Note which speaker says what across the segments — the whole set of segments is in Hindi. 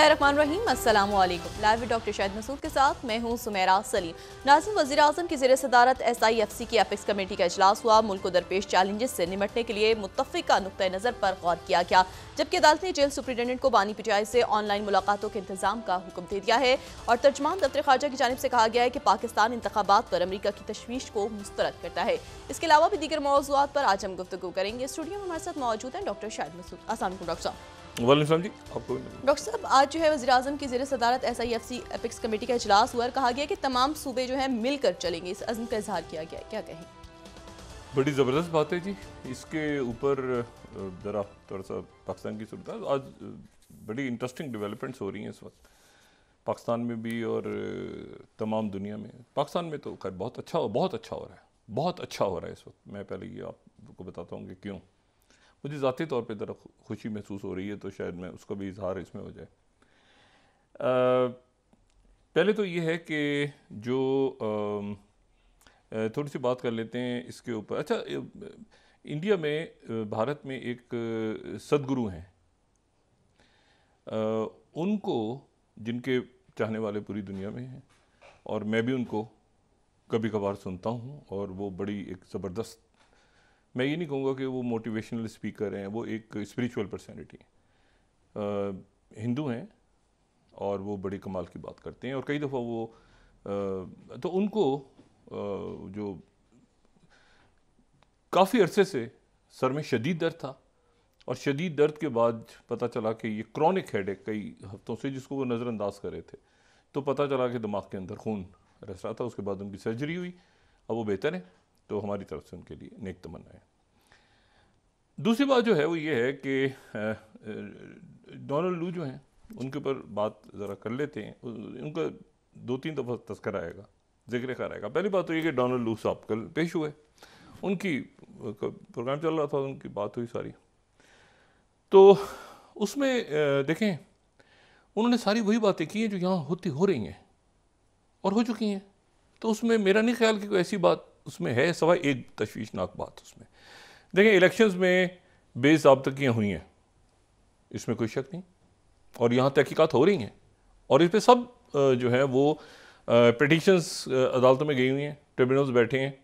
Speaker 1: अस्सलाम लाइव डॉक्टर शाहिद मसूद के साथ मैं हूं सुमेरा सलीम नाजिम वजी अजम की जेर सदारत एस आई एफ सी की एपिक्स कमेटी का अजलास हुआ मुल्क को दरपेश चैलेंजेस से निमटने के लिए मुतफ़ा नुक़ नज़र पर गौर किया गया जबकि अदालत ने जेल सुप्रिटेंडेंट को बानी पिटाई से ऑनलाइन मुलाकातों के इंतजाम का हुक्म दे दिया है और तर्जमान दफ्तर खारजा की जानब से कहा गया है कि पाकिस्तान इंतबात पर अमरीका की तशवीश को मुस्तरद करता है इसके अलावा भी दीगर मौजूद पर आज हम गुफ्तु करेंगे स्टूडियो में हमारे साथ मौजूद हैं डॉक्टर शाहिद मसूद असल डॉक्टर साहब
Speaker 2: डॉक्टर
Speaker 1: साहब आज जो है वजी अजम की जेर सदारत S I F C apex committee का अजलास हुआ और कहा गया कि तमाम सूबे जो है मिलकर चलेंगे इस अज़म का इजहार किया गया क्या कहें
Speaker 2: बड़ी ज़बरदस्त बात है जी इसके ऊपर ज़रा थोड़ा सा पाकिस्तान की सूरत आज बड़ी इंटरेस्टिंग डेवलपमेंट्स हो रही हैं इस वक्त पाकिस्तान में भी और तमाम दुनिया में पाकिस्तान में तो खैर बहुत अच्छा बहुत अच्छा हो रहा है बहुत अच्छा हो रहा है इस वक्त मैं पहले ये आपको बताता हूँ कि क्यों मुझे ज़ाती तौर पर ज़रा खुशी महसूस हो रही है तो शायद मैं उसका भी इजहार इसमें हो जाए आ, पहले तो ये है कि जो आ, थोड़ी सी बात कर लेते हैं इसके ऊपर अच्छा इंडिया में भारत में एक सदगुरु हैं आ, उनको जिनके चाहने वाले पूरी दुनिया में हैं और मैं भी उनको कभी कभार सुनता हूँ और वो बड़ी एक ज़बरदस्त मैं ये नहीं कहूँगा कि वो मोटिवेशनल स्पीकर हैं वो एक स्पिरिचुअल पर्सनैलिटी हैं हिंदू हैं और वो बड़े कमाल की बात करते हैं और कई दफ़ा वो आ, तो उनको आ, जो काफ़ी अरसे से सर में शदीद दर्द था और शदीद दर्द के बाद पता चला कि ये क्रॉनिक हेड कई हफ्तों से जिसको वो नज़रअंदाज कर रहे थे तो पता चला कि दिमाग के अंदर खून रस रहा था उसके बाद उनकी सर्जरी हुई अब वो बेहतर है तो हमारी तरफ से उनके लिए नेक तमन्ना है दूसरी बात जो है वो ये है कि डोनल्ड लू जो हैं उनके ऊपर बात ज़रा कर लेते हैं उनका दो तीन दफ़ा तस्कर आएगा जिक्र खैर आएगा पहली बात तो ये कि डोनल्ड लू साहब कल पेश हुए उनकी प्रोग्राम चल रहा था उनकी बात हुई सारी तो उसमें देखें उन्होंने सारी वही बातें की हैं जो यहाँ होती हो रही हैं और हो चुकी हैं तो उसमें मेरा नहीं ख्याल कि कोई ऐसी बात उसमें है सवाई एक तशवीशनाक बात उसमें देखें इलेक्शंस में बेजाबतियाँ हुई हैं इसमें कोई शक नहीं और यहाँ तहकीकत हो रही हैं और इस पर सब जो है वो पटिशन्स अदालतों में गई हुई हैं ट्रिब्यूनल्स बैठे हैं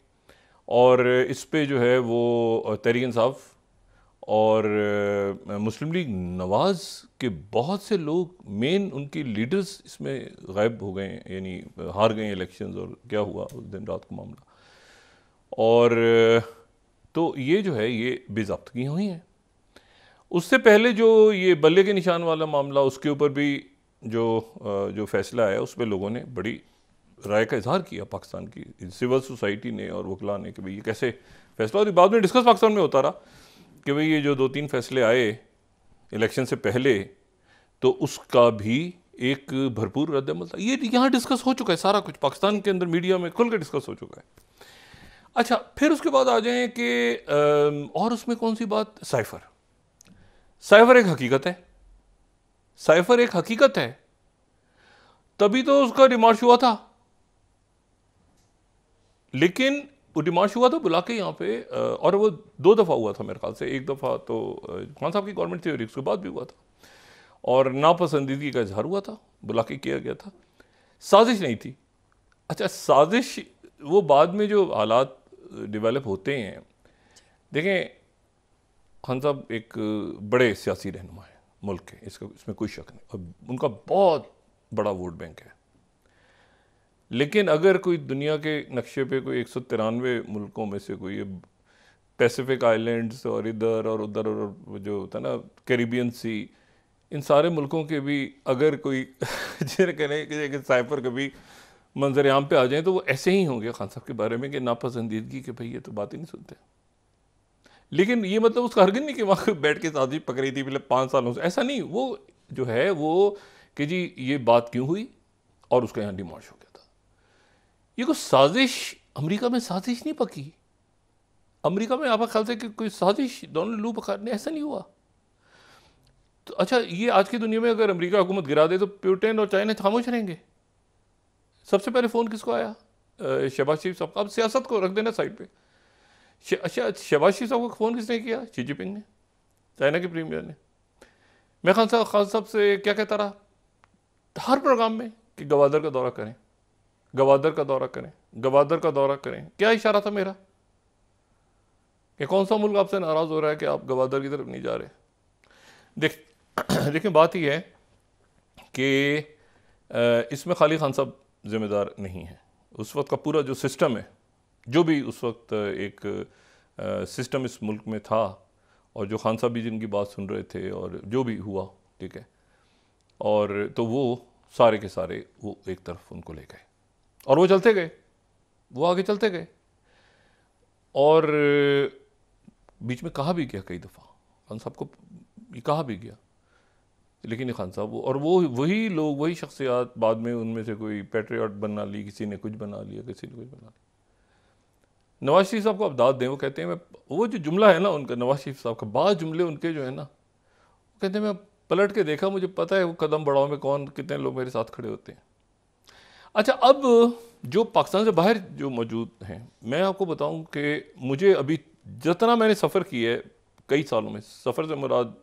Speaker 2: और इस पर जो है वो तहरीक इंसाफ और मुस्लिम लीग नवाज़ के बहुत से लोग मेन उनके लीडर्स इसमें गायब हो गए यानी हार गए इलेक्शंस और क्या हुआ उस दिन रात को मामला और तो ये जो है ये बेजब्तगी हुई हैं उससे पहले जो ये बल्ले के निशान वाला मामला उसके ऊपर भी जो जो फैसला आया उस पर लोगों ने बड़ी राय का इजहार किया पाकिस्तान की सिविल सोसाइटी ने और वकला ने कि भाई ये कैसे फैसला और बाद में डिस्कस पाकिस्तान में होता रहा कि भाई ये जो दो तीन फैसले आए इलेक्शन से पहले तो उसका भी एक भरपूर रद्दमल था ये यहाँ डिस्कस हो चुका है सारा कुछ पाकिस्तान के अंदर मीडिया में खुल के डिस्कस हो चुका है अच्छा फिर उसके बाद आ जाएं कि और उसमें कौन सी बात साइफ़र साइफ़र एक हकीकत है साइफ़र एक हकीकत है तभी तो उसका डिमार्श हुआ था लेकिन वो डिमार्श हुआ था तो बुला के यहाँ पे और वो दो दफ़ा हुआ था मेरे ख्याल से एक दफ़ा तो खान साहब की गवर्नमेंट थी और उसके बाद भी हुआ था और नापसंदीदगी का इजहार हुआ था बुला के किया गया था साजिश नहीं थी अच्छा साजिश वो बाद में जो हालात डेवलप होते हैं देखें खान साहब एक बड़े सियासी रहनुमा हैं मुल्क के इसका इसमें कोई शक नहीं और उनका बहुत बड़ा वोट बैंक है लेकिन अगर कोई दुनिया के नक्शे पे कोई एक सौ तिरानवे मुल्कों में से कोई पैसिफिक आइलैंड्स और इधर और उधर और जो होता है ना कैरिबियन सी इन सारे मुल्कों के भी अगर कोई जिन्हें कह रहे हैं कि साइफर कभी मंजर आम पे आ जाएं तो वो ऐसे ही होंगे खान साहब के बारे में कि नापसंदीदगी के भाई ये तो बात ही नहीं सुनते लेकिन ये मतलब उसका हरगिन नहीं कि वहाँ बैठ के साजिश पकड़ी थी मतलब पाँच सालों से ऐसा नहीं वो जो है वो कि जी ये बात क्यों हुई और उसका यहाँ डिमांड हो गया था ये कुछ साजिश अमेरिका में साजिश नहीं पकी अमेरिका में आपका ख्याल से कि कोई साजिश दोनों लू पकड़ नहीं ऐसा नहीं हुआ तो अच्छा ये आज की दुनिया में अगर अमरीका हुकूमत गिरा दे तो प्यूटेन और चाइना खामोश रहेंगे सबसे पहले फ़ोन किसको आया शहबाज शरीफ साहब अब सियासत को रख देना साइड पे अच्छा शहबाज शरीफ साहब को फ़ोन किसने किया शी जिनपिंग ने चाइना के प्रीमियर ने मैं खान साहब खान साहब से क्या कहता रहा हर प्रोग्राम में कि गवादर का दौरा करें गवादर का दौरा करें गवादर का दौरा करें क्या इशारा था मेरा कि कौन सा मुल्क आपसे नाराज़ हो रहा है कि आप गवादर की तरफ नहीं जा रहे देख देखिए बात यह है कि इसमें खाली खान साहब ज़िम्मेदार नहीं है उस वक्त का पूरा जो सिस्टम है जो भी उस वक्त एक सिस्टम इस मुल्क में था और जो खान साहब भी जिनकी बात सुन रहे थे और जो भी हुआ ठीक है और तो वो सारे के सारे वो एक तरफ उनको ले गए और वो चलते गए वो आगे चलते गए और बीच में कहा भी गया कई दफ़ा खान साहब को कहा भी गया लेकिन खान साहब और वो वही लोग वही शख्सियात बाद में उनमें से कोई पेट्रियाट बना ली किसी ने कुछ बना लिया किसी ने कुछ बना लिया नवाज शरीफ साहब को आप दाद दें वो कहते हैं मैं वो जो जुमला है ना उनका नवाज शरीफ साहब का बाद जुमले उनके जो है ना वो कहते हैं मैं पलट के देखा मुझे पता है वो कदम बढ़ाओ में कौन कितने लोग मेरे साथ खड़े होते हैं अच्छा अब जो पाकिस्तान से बाहर जो मौजूद हैं मैं आपको बताऊं कि मुझे अभी जितना मैंने सफ़र किया है कई सालों में सफ़र से मुराद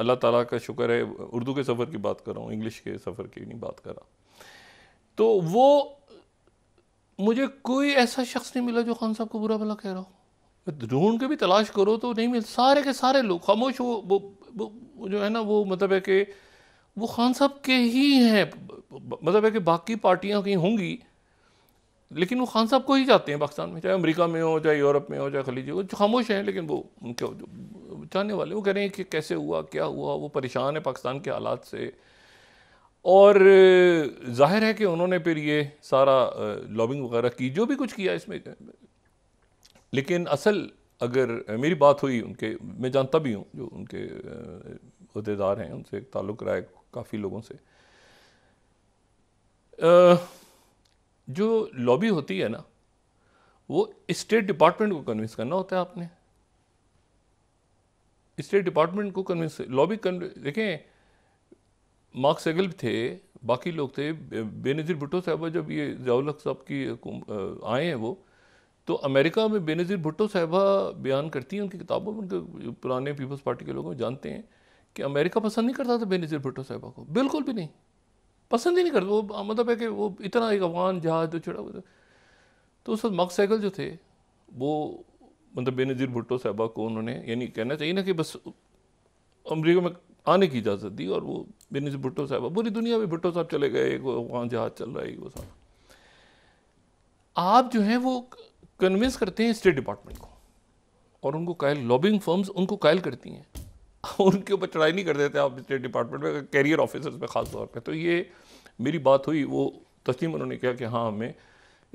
Speaker 2: अल्लाह ताला का शुक्र है उर्दू के सफ़र की बात कर रहा हूँ इंग्लिश के सफ़र की नहीं बात कर रहा तो वो मुझे कोई ऐसा शख्स नहीं मिला जो खान साहब को बुरा भला कह रहा हूँ ढूंढ के भी तलाश करो तो नहीं मिल सारे के सारे लोग खामोश वो वो, वो जो है ना वो मतलब है कि वो खान साहब के ही हैं मतलब है कि बाकी पार्टियाँ कहीं होंगी लेकिन वो खान साहब को ही जाते हैं पाकिस्तान में चाहे अमेरिका में हो चाहे यूरोप में हो चाहे खलीजी हो खामोश हैं लेकिन वो उनके जानने वाले वो कह रहे हैं कि कैसे हुआ क्या हुआ वो परेशान है पाकिस्तान के हालात से और जाहिर है कि उन्होंने फिर ये सारा लॉबिंग वगैरह की जो भी कुछ किया इसमें लेकिन असल अगर मेरी बात हुई उनके मैं जानता भी हूँ जो उनके अहदेदार हैं उनसे एक ताल्लुक़ रहा है काफ़ी लोगों से जो लॉबी होती है ना वो स्टेट डिपार्टमेंट को कन्विंस करना होता है आपने स्टेट डिपार्टमेंट को कन्विंस लॉबी देखें मार्क सेगल थे बाकी लोग थे बेनज़ीर भुट्टो साहबा जब ये जयालख साहब की आए हैं वो तो अमेरिका में बेनज़ीर भुट्टो साहबा बयान करती हैं उनकी किताबों में उनके पुराने पीपल्स पार्टी के लोग जानते हैं कि अमेरिका पसंद नहीं करता था बेनज़ीर भुट्टो साहबा को बिल्कुल भी नहीं पसंद ही नहीं करता वो मतलब है कि वो इतना एक अफगान जहाज जो छिड़ा हुआ था तो उस वक्त मक साइकिल जो थे वो मतलब बेनज़ीर भुट्टो साहबा को उन्होंने यानी कहना चाहिए ना कि बस अमरीका में आने की इजाज़त दी और वो बेनज़ीर भुट्टो साहबा पूरी दुनिया में भुट्टो साहब चले गए वहाँ जहाज़ चल रहा है वो सारा आप जो हैं वो कन्विंस करते हैं स्टेट डिपार्टमेंट को और उनको कायल लॉबिंग फर्म्स उनको कायल करती हैं उनके ऊपर चढ़ाई नहीं कर देते आप स्टेट डिपार्टमेंट में कैरियर ऑफिसर्स में ख़ास तौर पर तो ये मेरी बात हुई वो तस्लीम उन्होंने कहा कि हाँ हमें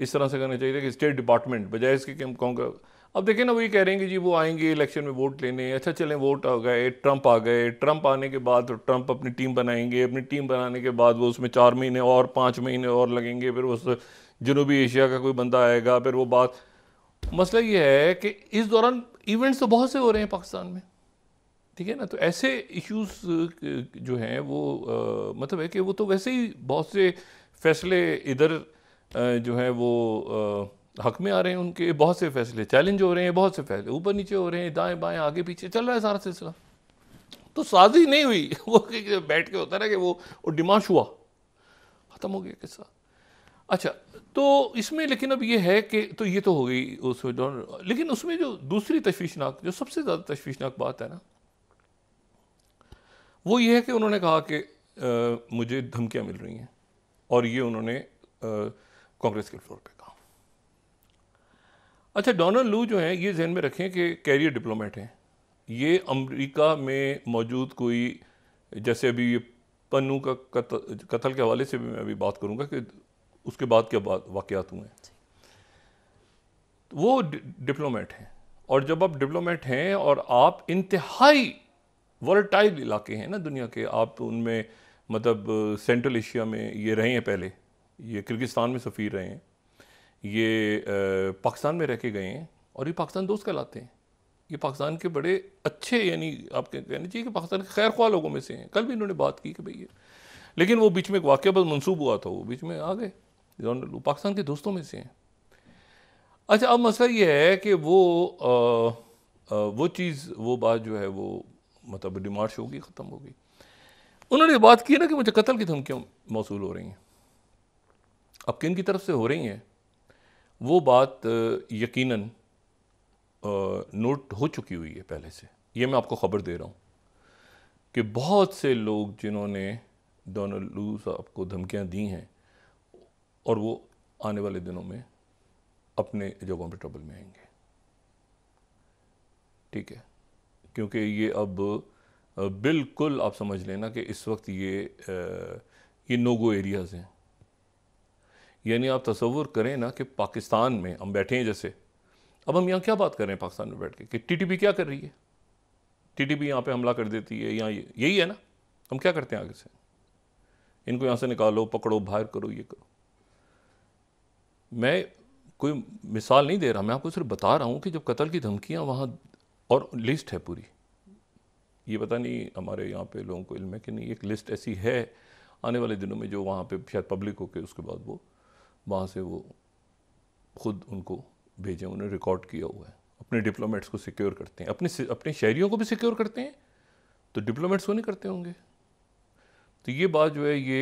Speaker 2: इस तरह से करना चाहिए कि स्टेट डिपार्टमेंट बजाय इसके कि हम कहूँगा अब देखें ना वही कह रहे हैं कि जी वो आएंगे इलेक्शन में वोट लेने अच्छा चलें वोट आ गए ट्रंप आ गए ट्रंप आने के बाद ट्रंप अपनी टीम बनाएंगे अपनी टीम बनाने के बाद वो उसमें चार महीने और पाँच महीने और लगेंगे फिर उस जनूबी एशिया का कोई बंदा आएगा फिर वो बात मसला ये है कि इस दौरान इवेंट्स तो बहुत से हो रहे हैं पाकिस्तान में ठीक है ना तो ऐसे इश्यूज जो हैं वो आ, मतलब है कि वो तो वैसे ही बहुत से फैसले इधर जो हैं वो आ, हक में आ रहे हैं उनके बहुत से फैसले चैलेंज हो रहे हैं बहुत से फैसले ऊपर नीचे हो रहे हैं दाएं बाएं आगे पीछे चल रहा है सारा सिलसिला तो साजी नहीं हुई वो बैठ के होता ना कि वो वो डिमाश हुआ ख़त्म हो गया किस्सा अच्छा तो इसमें लेकिन अब ये है कि तो ये तो हो गई उसमें लेकिन उसमें जो दूसरी तशवीशनाक जो सबसे ज़्यादा तशवीशनाक बात है ना वो ये है कि उन्होंने कहा कि आ, मुझे धमकियाँ मिल रही हैं और ये उन्होंने कांग्रेस के फ्लोर पर अच्छा डोनाल्ड लू जो हैं ये जहन में रखें कि कैरियर डिप्लोमेट हैं ये अमेरिका में मौजूद कोई जैसे अभी ये पन्नू का कत्ल के हवाले से भी मैं अभी बात करूँगा कि उसके बाद क्या बात वाक़ात हुए तो वो डिप्लोमेट हैं और जब आप डिप्लोमेट हैं और आप इंतहाई वर्टाइल इलाके हैं ना दुनिया के आप उनमें मतलब सेंट्रल एशिया में ये रहे हैं पहले ये किर्गिस्तान में सफ़ीर रहे हैं ये पाकिस्तान में रह के गए हैं और ये पाकिस्तान दोस्त कहलाते हैं ये पाकिस्तान के बड़े अच्छे यानी आप कहना चाहिए कि पाकिस्तान के खैर खवा लोगों में से हैं कल भी इन्होंने बात की कि भाई ये लेकिन वो बीच में एक वाक्य बस मनसूब हुआ था वो बीच में आ गए पाकिस्तान के दोस्तों में से हैं अच्छा अब मसला ये है कि वो आ, आ, वो चीज़ वो बात जो है वो मतलब डिमार्श होगी ख़त्म होगी उन्होंने बात की ना कि मुझे कत्ल की धमकियाँ मौसू हो रही हैं अब किन की तरफ से हो रही हैं वो बात यकीनन नोट हो चुकी हुई है पहले से ये मैं आपको ख़बर दे रहा हूँ कि बहुत से लोग जिन्होंने डोनाल्ड लू साहब को धमकियाँ दी हैं और वो आने वाले दिनों में अपने जगहों पर ट्रबल में आएंगे ठीक है क्योंकि ये अब बिल्कुल आप समझ लेना कि इस वक्त ये ये नोगो एरियाज़ हैं यानी आप तस्वुर करें ना कि पाकिस्तान में हम बैठे हैं जैसे अब हम यहाँ क्या बात कर रहे हैं पाकिस्तान में बैठ के कि -टी क्या कर रही है टी पी यहाँ पर हमला कर देती है यहाँ यही है ना हम क्या करते हैं आगे से इनको यहाँ से निकालो पकड़ो बाहर करो ये करो मैं कोई मिसाल नहीं दे रहा मैं आपको सिर्फ बता रहा हूँ कि जब कत्ल की धमकियाँ वहाँ और लिस्ट है पूरी ये पता नहीं हमारे यहाँ पे लोगों को इल्म है कि नहीं एक लिस्ट ऐसी है आने वाले दिनों में जो वहाँ पे शायद पब्लिक हो के उसके बाद वो वहाँ से वो खुद उनको भेजें उन्हें रिकॉर्ड किया हुआ है अपने डिप्लोमेट्स को सिक्योर करते हैं अपने अपने शहरीों को भी सिक्योर करते हैं तो डिप्लोमेट्स को तो नहीं करते होंगे तो ये बात जो है ये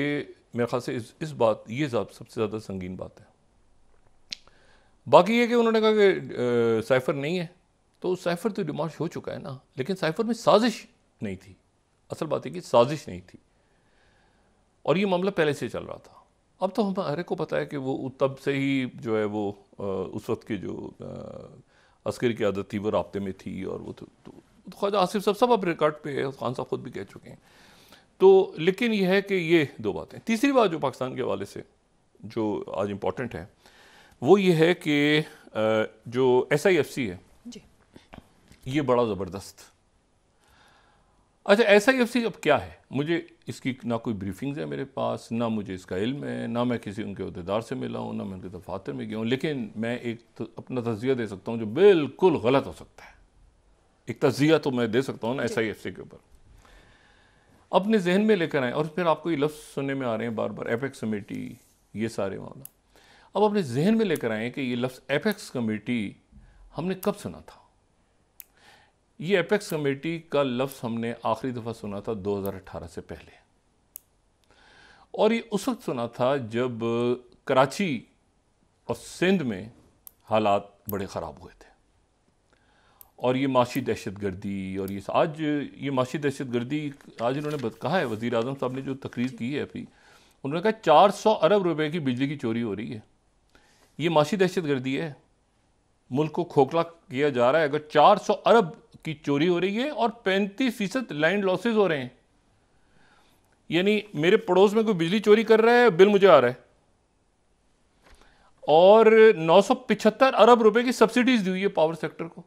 Speaker 2: मेरे ख्याल से इस इस बात ये सबसे ज़्यादा संगीन बात है बाकी ये कि उन्होंने कहा कि साइफर नहीं है तो साइफर तो डिमाश हो चुका है ना लेकिन साइफर में साजिश नहीं थी असल बात है कि साजिश नहीं थी और ये मामला पहले से चल रहा था अब तो हमारे को पता है कि वो तब से ही जो है वो उस वक्त की जो अस्कर की आदत थी वो रबते में थी और वो तो, तो, तो ख्वाजा आसिफ साहब सब अब रिकॉर्ड पे है खान साहब खुद भी कह चुके हैं तो लेकिन यह है कि ये दो बातें तीसरी बात जो पाकिस्तान के हवाले से जो आज इम्पोर्टेंट है वो ये है कि जो एस आई एफ सी है ये बड़ा ज़बरदस्त अच्छा एस आई एफ सी अब क्या है मुझे इसकी ना कोई ब्रीफिंग्स है मेरे पास ना मुझे इसका इल्म है ना मैं किसी उनके अहदेदार से मिला हूँ ना मैं उनके दफातर में गया हूँ लेकिन मैं एक तो अपना तजिया दे सकता हूँ जो बिल्कुल गलत हो सकता है एक तजिया तो मैं दे सकता हूँ ना एस आई एफ सी के ऊपर अपने जहन में लेकर आएँ और फिर आपको ये लफ्ज़ सुनने में आ रहे हैं बार बार एपेक्स कमेटी ये सारे मामला अब अपने जहन में लेकर आएँ कि ये लफ्ज़ एपेक्स कमेटी हमने कब सुना था ये एपेक्स कमेटी का लफ्ज़ हमने आखिरी दफ़ा सुना था 2018 से पहले और ये उस वक्त सुना था जब कराची और सिंध में हालात बड़े ख़राब हुए थे और ये माशी दहशत गर्दी और ये आज ये माशी दहशत गर्दी आज इन्होंने कहा है वज़ी अजम साहब ने जो तकरीर की है अभी उन्होंने कहा 400 अरब रुपए की बिजली की चोरी हो रही है ये माशी दहशत गर्दी है मुल्क को खोखला किया जा रहा है अगर 400 अरब की चोरी हो रही है और पैंतीस फीसद लैंड लॉसेज हो रहे हैं यानी मेरे पड़ोस में कोई बिजली चोरी कर रहा है बिल मुझे आ रहा है और नौ अरब रुपए की सब्सिडीज दी हुई है पावर सेक्टर को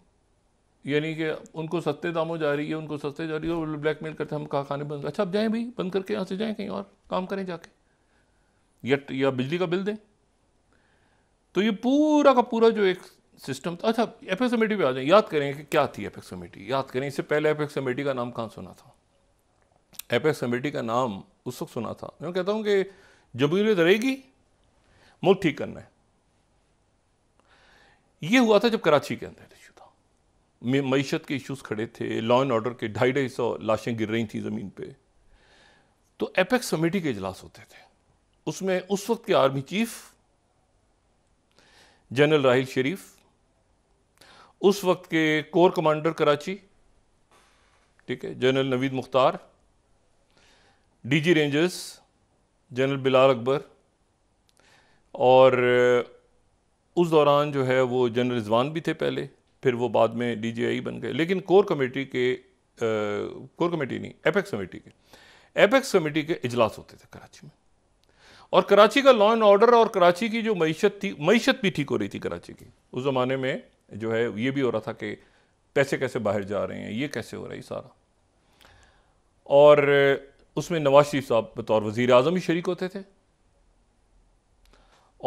Speaker 2: यानी कि उनको सस्ते दामों जा रही है उनको सस्ते जा रही है ब्लैकमेल करते हम कहा खाने बंद अच्छा आप जाएं भाई बंद करके यहाँ से जाएं कहीं और काम करें जाके या या बिजली का बिल दें तो ये पूरा का पूरा जो एक सिस्टम तो अच्छा एपेक्स कमेटी पर आ जाए याद करें कि क्या थी एपेक्स कमेटी याद करें इससे पहले एपेक्स कमेटी का नाम कहाँ सुना था एपेक्स कमेटी का नाम उस वक्त सुना था मैं कहता हूँ कि जमहूरियत रहेगी मुल्क ठीक करना है ये हुआ था जब कराची के अंदर इशू था मीशत के इशूज़ खड़े थे लॉ एंड ऑर्डर के ढाई ढाई सौ लाशें गिर रही थी ज़मीन पर तो एपेक्स कमेटी के इजलास होते थे उसमें उस वक्त के army chief general Raheel Sharif उस वक्त के कोर कमांडर कराची ठीक है general Naveed Mukhtar DG rangers general Bilal Akbar और उस दौरान जो है वो जनरल रिजवान भी थे पहले फिर वो बाद में डीजीआई बन गए लेकिन कोर कमेटी के आ, कोर कमेटी नहीं एपेक्स कमेटी के एपेक्स कमेटी के इजलास होते थे कराची में और कराची का लॉ एंड ऑर्डर और कराची की जो मीशत थी मीशत भी ठीक हो रही थी कराची की उस ज़माने में जो है ये भी हो रहा था कि पैसे कैसे बाहर जा रहे हैं ये कैसे हो रहा है सारा और उसमें नवाज शरीफ साहब बतौर वज़ी अजम ही शरीक होते थे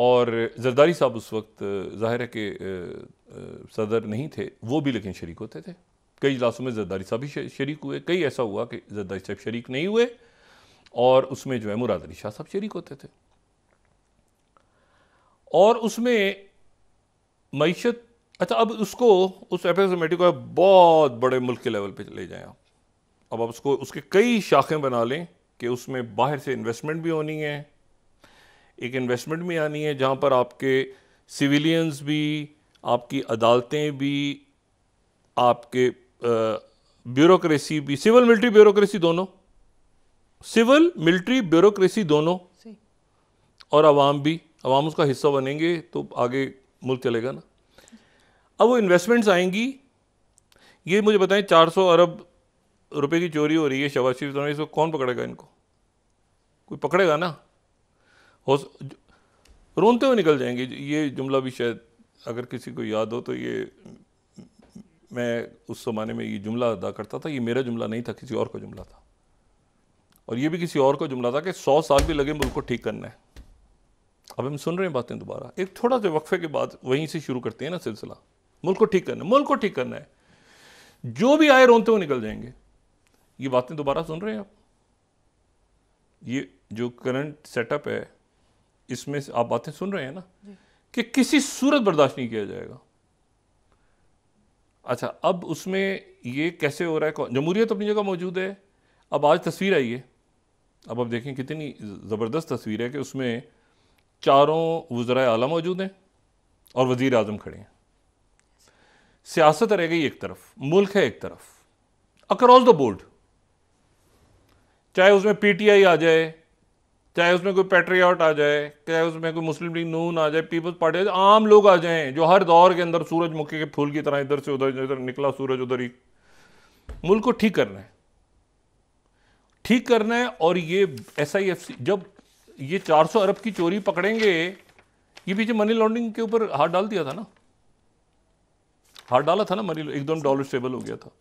Speaker 2: और जरदारी साहब उस वक्त जाहिर है कि सदर नहीं थे वो भी लेकिन शरीक होते थे कई इजलासों में जरदारी साहब ही शरीक हुए कई ऐसा हुआ कि जरदारी साहब शरीक नहीं हुए और उसमें जो है मुराद अली शाह साहब शरीक होते थे और उसमें मीशत अच्छा अब उसको उस एपिसमेटिक को बहुत बड़े मुल्क के लेवल पे ले जाएं आप अब आप उसको उसके कई शाखें बना लें कि उसमें बाहर से इन्वेस्टमेंट भी होनी है एक इन्वेस्टमेंट भी आनी है जहाँ पर आपके सिविलियंस भी आपकी अदालतें भी आपके ब्यूरोक्रेसी भी सिविल मिलिट्री ब्यूरोक्रेसी दोनों सिविल मिलिट्री ब्यूरोक्रेसी दोनों और आवाम भी आवाम उसका हिस्सा बनेंगे तो आगे मुल्क चलेगा ना अब वो इन्वेस्टमेंट्स आएंगी ये मुझे बताएं 400 अरब रुपए की चोरी हो रही है शरीफ तो इसको कौन पकड़ेगा इनको कोई पकड़ेगा ना हो रोनते हुए निकल जाएंगे ये जुमला भी शायद अगर किसी को याद हो तो ये मैं उस ज़माने में ये जुमला अदा करता था ये मेरा जुमला नहीं था किसी और का जुमला था और ये भी किसी और का जुमला था कि सौ साल भी लगे मुल्क को ठीक करना है अब हम सुन रहे हैं बातें दोबारा एक थोड़ा से वक्फे के बाद वहीं से शुरू करते हैं ना सिलसिला मुल्क को ठीक करना है मुल्क को ठीक करना है जो भी आए रोनते हुए निकल जाएंगे ये बातें दोबारा सुन रहे हैं आप ये जो करंट सेटअप है इसमें आप बातें सुन रहे हैं ना कि किसी सूरत बर्दाश्त नहीं किया जाएगा अच्छा अब उसमें ये कैसे हो रहा है जमहूरियत अपनी जगह मौजूद है अब आज तस्वीर आई है अब आप देखें कितनी ज़बरदस्त तस्वीर है कि उसमें चारों वज़रा आला मौजूद हैं और वज़ी अजम खड़े हैं सियासत रह गई एक तरफ मुल्क है एक तरफ अक्रॉस द बोर्ड चाहे उसमें पीटीआई आ जाए चाहे उसमें कोई पेट्रियाट आ जाए चाहे उसमें कोई मुस्लिम लीग नून आ जाए पीपल्स पार्टी आ जाए आम लोग आ जाएं जो हर दौर के अंदर सूरजमुखी के फूल की तरह इधर से उधर इधर निकला सूरज उधर ही मुल्क को ठीक करना है ठीक करना है और ये एस आई एफ सी जब ये 400 अरब की चोरी पकड़ेंगे ये पीछे मनी लॉन्ड्रिंग के ऊपर हाथ डाल दिया था ना हार डाला था ना मरी एकदम डॉलर स्टेबल हो गया था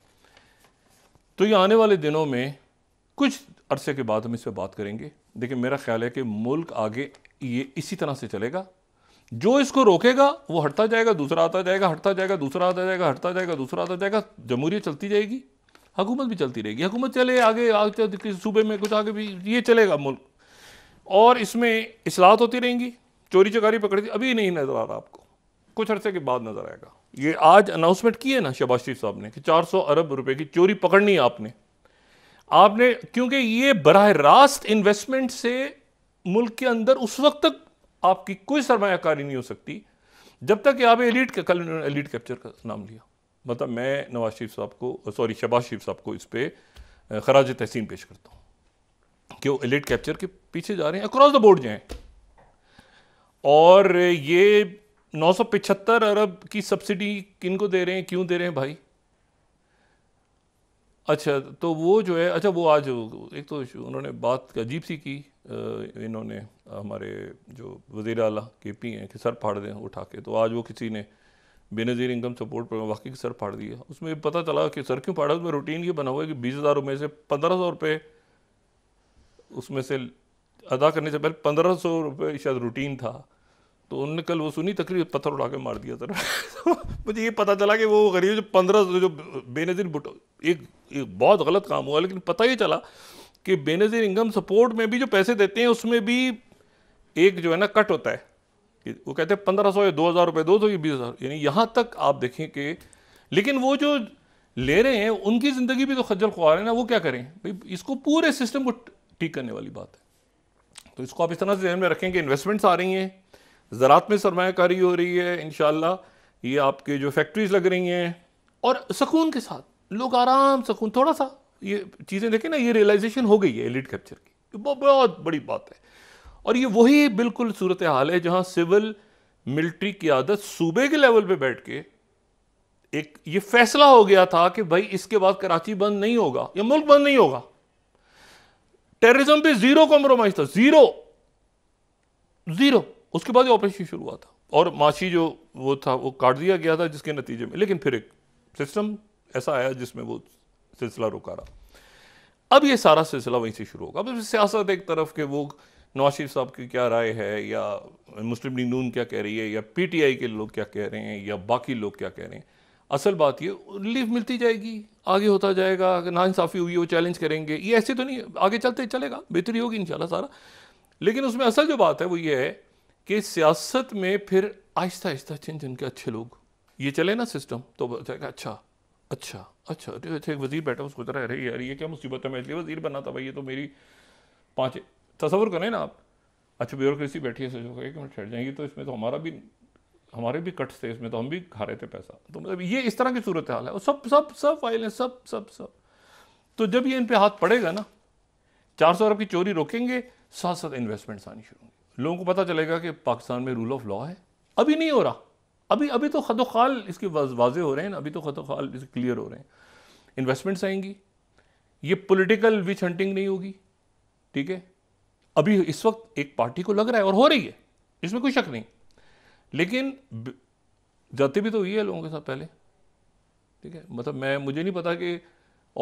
Speaker 2: तो ये आने वाले दिनों में कुछ अरसे के बाद हम इस पर बात करेंगे देखिए मेरा ख्याल है कि मुल्क आगे ये इसी तरह से चलेगा जो इसको रोकेगा वो हटता जाएगा दूसरा आता जाएगा हटता जाएगा दूसरा आता जाएगा हटता जाएगा दूसरा आता जाएगा जमहूरियत चलती जाएगी हुकूमत भी चलती रहेगी हुकूमत चले आगे आगे किसी सूबे में कुछ आगे भी ये चलेगा मुल्क और इसमें असलाहत होती रहेंगी चोरी चकारी पकड़ती अभी नहीं नज़र आ रहा आपको कुछ अरसे के बाद नजर आएगा ये आज अनाउंसमेंट की है ना शबाज शरीफ साहब ने कि 400 अरब रुपए की चोरी पकड़नी है आपने आपने क्योंकि ये बरह रास्त इन्वेस्टमेंट से मुल्क के अंदर उस वक्त तक आपकी कोई सरमाकारी नहीं हो सकती जब तक कि आप एलिट का कल एलिट कैप्चर का नाम लिया मतलब मैं नवाज शरीफ साहब को सॉरी शबाज शरीफ साहब को इस पर खराज तहसीन पेश करता हूँ कि वो एलिट कैप्चर के पीछे जा रहे हैं अक्रॉस द बोर्ड जाए और ये 975 अरब की सब्सिडी किन को दे रहे हैं क्यों दे रहे हैं भाई अच्छा तो वो जो है अच्छा वो आज एक तो उन्होंने बात अजीब सी की इन्होंने हमारे जो वजीर अला के पी हैं कि सर फाड़ दें उठा के तो आज वो किसी ने बेनज़ीर इनकम सपोर्ट प्रोग्राम वाकई सर फाड़ दिया उसमें पता चला कि सर क्यों फाड़ा उसमें रूटीन ये बना हुआ है कि बीस हज़ार रुपये से पंद्रह सौ रुपये उसमें से अदा करने से पहले पंद्रह सौ रुपये शायद रूटीन था तो उनने कल वो सुनी तकरीर पत्थर उठा के मार दिया सर मुझे ये पता चला कि वो गरीब जो पंद्रह जो बेनजीर भुटो एक एक बहुत गलत काम हुआ लेकिन पता ही चला कि बेनजीर इनकम सपोर्ट में भी जो पैसे देते हैं उसमें भी एक जो है ना कट होता है कि वो कहते हैं पंद्रह सौ या दो हज़ार रुपये दो सौ या बीस हज़ार यानी यहाँ तक आप देखें कि लेकिन वो जो ले रहे हैं उनकी ज़िंदगी भी तो खज्जल खुआ रहे हैं ना वो क्या करें भाई इसको पूरे सिस्टम को ठीक करने वाली बात है तो इसको आप इस तरह से ध्यान में रखें कि इन्वेस्टमेंट्स आ रही हैं ज़रात में सरमाकारी हो रही है इन ये आपके जो फैक्ट्रीज लग रही हैं और सुकून के साथ लोग आराम सकून थोड़ा सा ये चीज़ें देखें ना ये रियलाइजेशन हो गई है एलिट कैप्चर की बहुत बड़ी बात है और ये वही बिल्कुल सूरत हाल है जहाँ सिविल मिलिट्री की आदत सूबे के लेवल पे बैठ के एक ये फैसला हो गया था कि भाई इसके बाद कराची बंद नहीं होगा या मुल्क बंद नहीं होगा टेररिज्म पे जीरो कॉम्प्रोमाइज था जीरो जीरो उसके बाद ऑपरेशन शुरू हुआ था और माशी जो वो था वो काट दिया गया था जिसके नतीजे में लेकिन फिर एक सिस्टम ऐसा आया जिसमें वो सिलसिला रुका रहा अब ये सारा सिलसिला वहीं से शुरू होगा अब सियासत एक तरफ के वो नवाज शरीफ साहब की क्या राय है या मुस्लिम लीग नून क्या कह रही है या पीटीआई के लोग क्या कह रहे हैं या बाकी लोग क्या कह रहे हैं असल बात ये रिलीफ मिलती जाएगी आगे होता जाएगा अगर इंसाफ़ी हुई वो चैलेंज करेंगे ये ऐसे तो नहीं आगे चलते चलेगा बेहतरी होगी इन सारा लेकिन उसमें असल जो बात है वो ये है कि सियासत में फिर आहिस्ता आहिस्ता चेंज इनके के अच्छे लोग ये चले ना सिस्टम तो बताएगा तो अच्छा अच्छा अच्छा तो अच्छा एक वजीर बैठा उसको तरह अरे यार ये क्या मुसीबत है मैं इसलिए वजीर बना था भाई ये तो मेरी पाँच तस्वर करें ना आप अच्छा ब्यूरोक्रेसी बैठी है सोचो एक मिनट छठ जाएंगे तो इसमें तो हमारा भी हमारे भी कट्स थे इसमें तो हम भी खा रहे थे पैसा तो मतलब ये इस तरह की सूरत हाल है और सब सब सब फाइल हैं सब सब सब तो जब ये इन पर हाथ पड़ेगा ना चार सौ अरब की चोरी रोकेंगे साथ साथ इन्वेस्टमेंट्स आनी शुरू होंगी लोगों को पता चलेगा कि पाकिस्तान में रूल ऑफ लॉ है अभी नहीं हो रहा अभी अभी तो खदोखाल इसके वाजे हो रहे हैं अभी तो खदोखाल इसके क्लियर हो रहे हैं इन्वेस्टमेंट्स आएंगी ये पॉलिटिकल विच हंटिंग नहीं होगी ठीक है अभी इस वक्त एक पार्टी को लग रहा है और हो रही है इसमें कोई शक नहीं लेकिन जाती भी तो हुई है लोगों के साथ पहले ठीक है मतलब मैं मुझे नहीं पता कि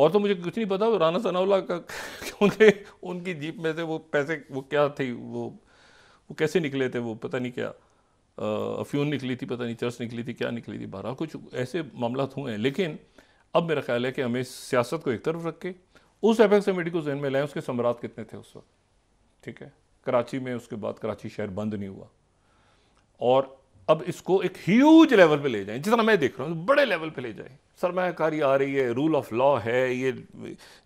Speaker 2: और तो मुझे कुछ नहीं पता राना सनावला का उनके उनकी जीप में से वो पैसे वो क्या थी वो वो कैसे निकले थे वो पता नहीं क्या अफ्यून निकली थी पता नहीं चर्च निकली थी क्या निकली थी बारह कुछ ऐसे मामला तो हुए हैं लेकिन अब मेरा ख्याल है कि हमें सियासत को एक तरफ रख के उस एपेक्स कमेटी को जहन में लाएं उसके सम्राट कितने थे उस वक्त ठीक है कराची में उसके बाद कराची शहर बंद नहीं हुआ और अब इसको एक ह्यूज लेवल पे ले जाएं जितना मैं देख रहा हूँ बड़े लेवल पे ले जाएं सरमाकारी आ रही है रूल ऑफ लॉ है ये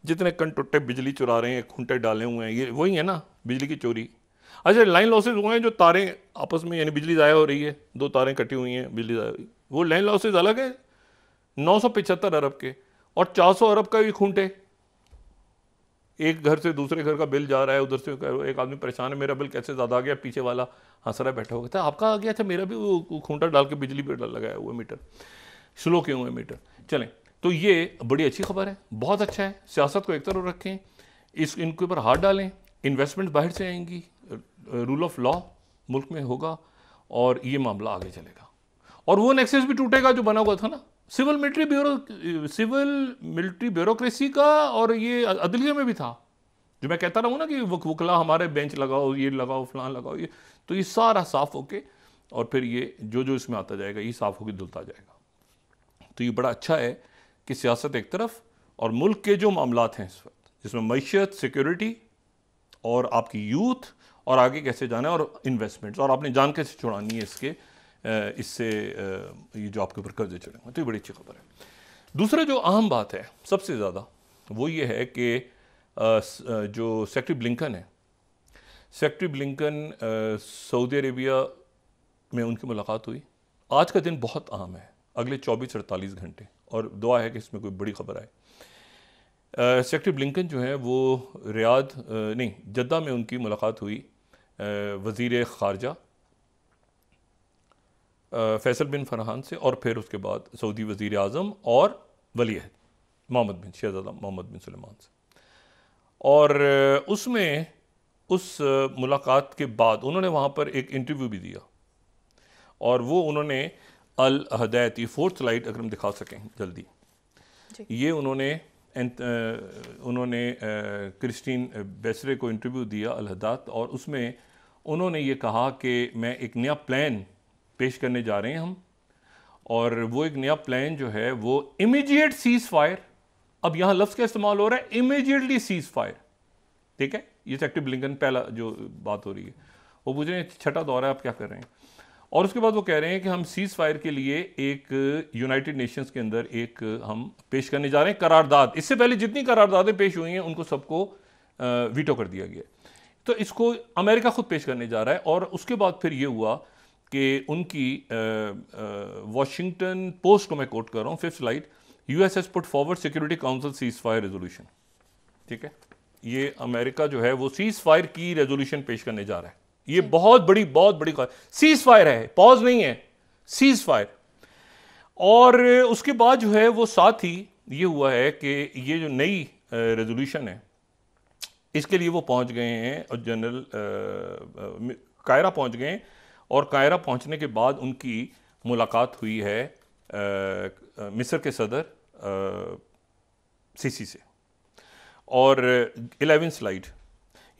Speaker 2: जितने टुट्टे बिजली चुरा रहे हैं खूंटे डाले हुए हैं ये वही है ना बिजली की चोरी अच्छा लाइन लॉसेज हुए हैं जो तारें आपस में यानी बिजली ज़ाया हो रही है दो तारें कटी हुई हैं बिजली ज़ाया हुई वो लाइन लॉसेज अलग है नौ सौ पिछहत्तर अरब के और चार सौ अरब का भी खूंट है एक घर से दूसरे घर का बिल जा रहा है उधर से एक आदमी परेशान है मेरा बिल कैसे ज़्यादा आ गया पीछे वाला हंस रहा बैठा हुआ था आपका आ गया था मेरा भी वो खूंटा डाल के बिजली पर लगाया हुआ मीटर स्लो क्यों हुए मीटर चलें तो ये बड़ी अच्छी खबर है बहुत अच्छा है सियासत को एक तरफ रखें इस इनके ऊपर हाथ डालें इन्वेस्टमेंट बाहर से आएंगी रूल ऑफ लॉ मुल्क में होगा और ये मामला आगे चलेगा और वो नेक्सेस भी टूटेगा जो बना हुआ था ना civil military bureau civil military bureaucracy का और ये अदलिया में भी था जो मैं कहता रहूँ ना कि वकला हमारे बेंच लगाओ ये लगाओ फलां लगाओ ये तो ये सारा साफ होके और फिर ये जो जो इसमें आता जाएगा ये साफ होकर धुलता जाएगा तो ये बड़ा अच्छा है कि सियासत एक तरफ और मुल्क के जो मामला हैं इस वक्त जिसमें मीशत सिक्योरिटी और आपकी यूथ और आगे कैसे जाना है और इन्वेस्टमेंट्स और आपने जान कैसे छुड़ानी है इसके इससे ये जो आपके ऊपर कर्जे चढ़ेंगे तो ये बड़ी अच्छी खबर है दूसरा जो अहम बात है सबसे ज़्यादा वो ये है कि जो सेक्रेटरी ब्लिंकन है सेक्रेटरी ब्लिंकन सऊदी अरेबिया में उनकी मुलाकात हुई आज का दिन बहुत अहम है अगले 24 अड़तालीस घंटे और दुआ है कि इसमें कोई बड़ी खबर आए सेक्रेटरी ब्लिंकन जो है वो रियाद नहीं जद्दा में उनकी मुलाकात हुई वज़ी ख़ारजा फैसल बिन फरहान से और फिर उसके बाद सऊदी वज़ी अजम और वली मोहम्मद बिन शहजादा मोहम्मद बिन सलमान से और उसमें उस मुलाकात के बाद उन्होंने वहाँ पर एक इंटरव्यू भी दिया और वो उन्होंने अल ये फोर्थ लाइट अगर हम दिखा सकें जल्दी ये उन्होंने एंड uh, उन्होंने क्रिस्टीन uh, बेसरे uh, को इंटरव्यू दिया अलहदात और उसमें उन्होंने ये कहा कि मैं एक नया प्लान पेश करने जा रहे हैं हम और वो एक नया प्लान जो है वो इमीडिएट सीज़ फायर अब यहाँ लफ्ज़ का इस्तेमाल हो रहा है इमीडिएटली सीज़ फायर ठीक है ये सेक्टिव ब्लिंकन पहला जो बात हो रही है वो पूछ रहे हैं छठा दौरा है आप क्या कर रहे हैं और उसके बाद वो कह रहे हैं कि हम सीज़ फायर के लिए एक यूनाइटेड नेशंस के अंदर एक हम पेश करने जा रहे हैं करारदाद इससे पहले जितनी करारदादें पेश हुई हैं उनको सबको वीटो कर दिया गया तो इसको अमेरिका खुद पेश करने जा रहा है और उसके बाद फिर ये हुआ कि उनकी वॉशिंगटन पोस्ट को मैं कोट कर रहा हूँ fifth slide U S S put forward security council cease fire resolution ठीक है ये अमेरिका जो है वो सीज फायर की रेजोल्यूशन पेश करने जा रहा है ये बहुत बड़ी बहुत बड़ी सीज फायर है पॉज नहीं है सीज फायर और उसके बाद जो है वो साथ ही ये हुआ है कि ये जो नई रेजोल्यूशन है इसके लिए वो पहुंच गए हैं और जनरल कायरा पहुंच गए और कायरा पहुंचने के बाद उनकी मुलाकात हुई है आ, मिस्र के सदर सीसी से और eleven slide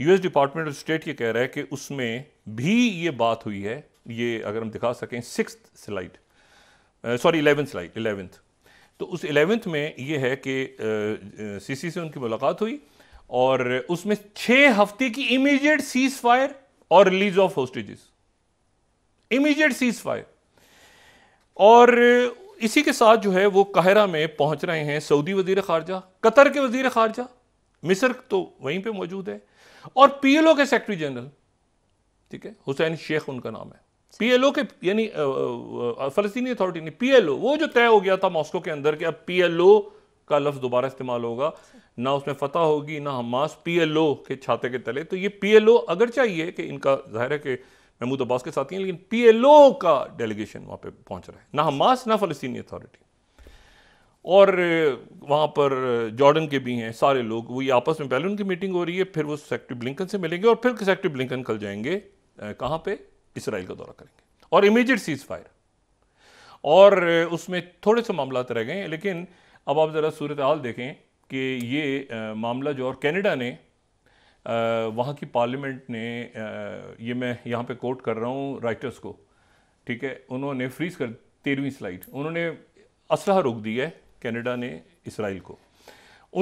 Speaker 2: US department of state ये कह रहा है कि उसमें भी ये बात हुई है ये अगर हम दिखा सकें six slide sorry eleventh slide eleventh तो उस इलेवेंथ में ये है कि सी सी से उनकी मुलाकात हुई और उसमें छः हफ्ते की इमीडिएट सीज फायर और release of hostages immediate cease fire और इसी के साथ जो है वो काहरा में पहुंच रहे हैं सऊदी वजीर खारजा कतर के वजीर खारजा मिस्र तो वहीं पे मौजूद है और पीएलओ के सेक्रेटरी जनरल ठीक है हुसैन शेख उनका नाम है पीएलओ के यानी फलस्तीनी अथॉरिटी ने पीएलओ वो जो तय हो गया था मॉस्को के अंदर कि अब पीएलओ का लफ्ज दोबारा इस्तेमाल होगा ना उसमें फतह होगी ना हमास पीएलओ के छाते के तले तो ये पीएलओ अगर चाहिए कि इनका जाहिर है कि महमूद अब्बास के साथ ही लेकिन पीएलओ का डेलीगेशन वहां पे पहुंच रहा है ना हमास ना फलस्तीनी अथॉरिटी और वहाँ पर जॉर्डन के भी हैं सारे लोग वही आपस में पहले उनकी मीटिंग हो रही है फिर वो सेक्रेटरी ब्लिंकन से मिलेंगे और फिर सेक्रेटरी ब्लिंकन कल जाएंगे कहाँ पे इसराइल का दौरा करेंगे और इमीजिएट सीज फायर और उसमें थोड़े से मामला रह गए लेकिन अब आप ज़रा सूरत हाल देखें कि ये मामला जो और कैनेडा ने वहाँ की पार्लियामेंट ने ये मैं यहाँ पे कोट कर रहा हूँ राइटर्स को ठीक है उन्होंने फ्रीज कर तेरहवीं स्लाइड उन्होंने असलाह रोक दी है कनाडा ने इसराइल को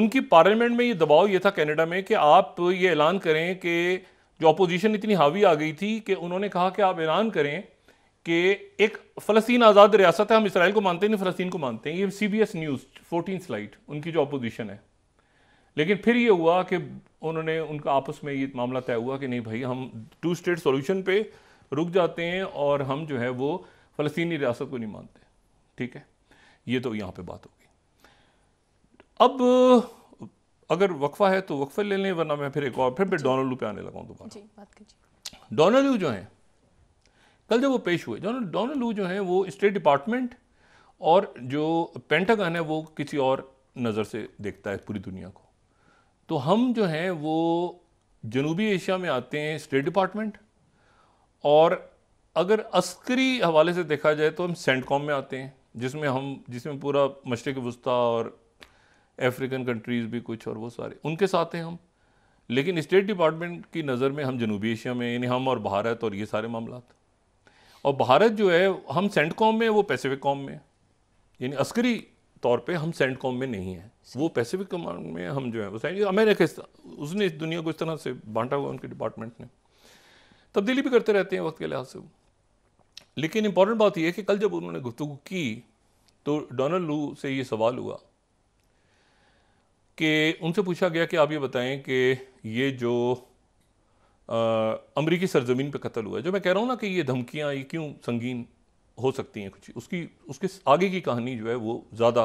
Speaker 2: उनकी पार्लियामेंट में ये दबाव ये था कनाडा में कि आप ये ऐलान करें कि जो अपोजिशन इतनी हावी आ गई थी कि उन्होंने कहा कि आप ऐलान करें कि एक फ़लस्तीन आज़ाद रियासत है हम इसराइल को मानते नहीं फ़लस्तीन को मानते हैं ये C B S news fourteen slide उनकी जो अपोजिशन है लेकिन फिर ये हुआ कि उन्होंने उनका आपस में ये मामला तय हुआ कि नहीं भाई हम टू स्टेट सोल्यूशन पर रुक जाते हैं और हम जो है वो फ़लस्तीनी रियासत को नहीं मानते ठीक है ये तो यहाँ पर बात होगी अब अगर वक्फा है तो वक्फा ले लें वरना मैं फिर एक और फिर मैं लू पे आने लगाऊँ हूँ
Speaker 1: दोबारा
Speaker 2: डोनाल्डू जो हैं कल जब वो पेश हुए डोनाल्डू जो हैं वो स्टेट डिपार्टमेंट और जो पेंटागन है वो किसी और नज़र से देखता है पूरी दुनिया को तो हम जो हैं वो जनूबी एशिया में आते हैं स्टेट डिपार्टमेंट और अगर अस्करी हवाले से देखा जाए तो हम सेंटकॉम में आते हैं जिसमें हम जिसमें पूरा मशरक वस्ती और अफ्रीकन कंट्रीज़ भी कुछ और वो सारे उनके साथ हैं हम लेकिन स्टेट डिपार्टमेंट की नज़र में हम जनूबी एशिया में यानी हम और भारत और ये सारे मामला और भारत जो है हम सेंट कॉम में वो पैसिफिक कॉम में यानी अस्करी तौर पे हम सेंट कॉम में नहीं है वो पैसिफिक कमांड में हम जो है वो अमेरिका उसने इस दुनिया को इस तरह से बांटा हुआ उनके डिपार्टमेंट ने तब्दीली भी करते रहते हैं वक्त के लिहाज से लेकिन इंपॉर्टेंट बात यह है कि कल जब उन्होंने गुफ्तु की तो डोनाल्ड लू से ये सवाल हुआ कि उनसे पूछा गया कि आप ये बताएं कि ये जो अमरीकी सरजमीन पे कत्ल हुआ है जो मैं कह रहा हूँ ना कि ये धमकियाँ ये क्यों संगीन हो सकती हैं कुछ उसकी उसके आगे की कहानी जो है वो ज़्यादा